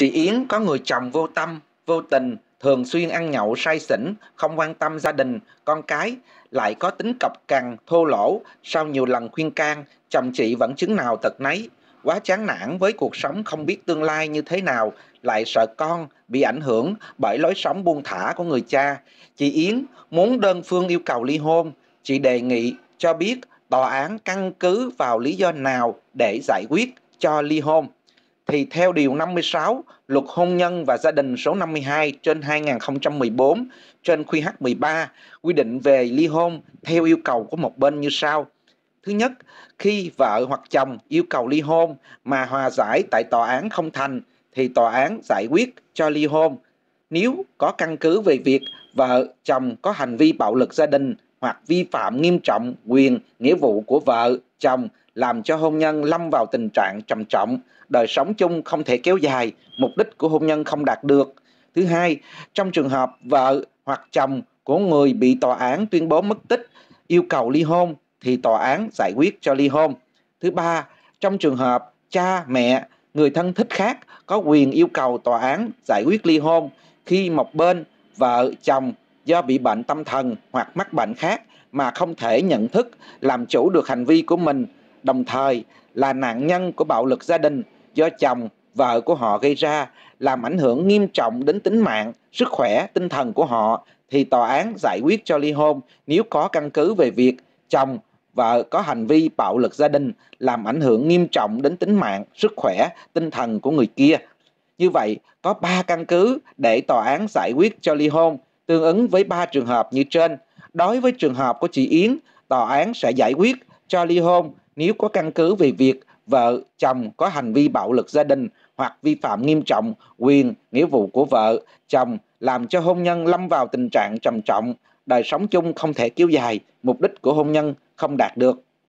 Chị Yến có người chồng vô tâm, vô tình, thường xuyên ăn nhậu say xỉn, không quan tâm gia đình, con cái, lại có tính cọc cằn, thô lỗ, sau nhiều lần khuyên can, chồng chị vẫn chứng nào tật nấy. Quá chán nản với cuộc sống không biết tương lai như thế nào, lại sợ con bị ảnh hưởng bởi lối sống buông thả của người cha. Chị Yến muốn đơn phương yêu cầu ly hôn, chị đề nghị cho biết tòa án căn cứ vào lý do nào để giải quyết cho ly hôn thì theo Điều 56 Luật Hôn nhân và Gia đình số 52 trên 2014 trên QH13 quy định về ly hôn theo yêu cầu của một bên như sau. Thứ nhất, khi vợ hoặc chồng yêu cầu ly hôn mà hòa giải tại tòa án không thành thì tòa án giải quyết cho ly hôn. Nếu có căn cứ về việc vợ chồng có hành vi bạo lực gia đình hoặc vi phạm nghiêm trọng quyền, nghĩa vụ của vợ chồng làm cho hôn nhân lâm vào tình trạng trầm trọng, đời sống chung không thể kéo dài, mục đích của hôn nhân không đạt được. Thứ hai, trong trường hợp vợ hoặc chồng của người bị tòa án tuyên bố mất tích yêu cầu ly hôn thì tòa án giải quyết cho ly hôn. Thứ ba, trong trường hợp cha, mẹ, người thân thích khác có quyền yêu cầu tòa án giải quyết ly hôn khi một bên vợ chồng do bị bệnh tâm thần hoặc mắc bệnh khác mà không thể nhận thức làm chủ được hành vi của mình, đồng thời là nạn nhân của bạo lực gia đình do chồng, vợ của họ gây ra làm ảnh hưởng nghiêm trọng đến tính mạng, sức khỏe, tinh thần của họ thì tòa án giải quyết cho ly hôn nếu có căn cứ về việc chồng, vợ có hành vi bạo lực gia đình làm ảnh hưởng nghiêm trọng đến tính mạng, sức khỏe, tinh thần của người kia. Như vậy, có ba căn cứ để tòa án giải quyết cho ly hôn Tương ứng với 3 trường hợp như trên, đối với trường hợp của chị Yến, tòa án sẽ giải quyết cho ly hôn nếu có căn cứ về việc vợ chồng có hành vi bạo lực gia đình hoặc vi phạm nghiêm trọng quyền nghĩa vụ của vợ chồng làm cho hôn nhân lâm vào tình trạng trầm trọng đời sống chung không thể kéo dài mục đích của hôn nhân không đạt được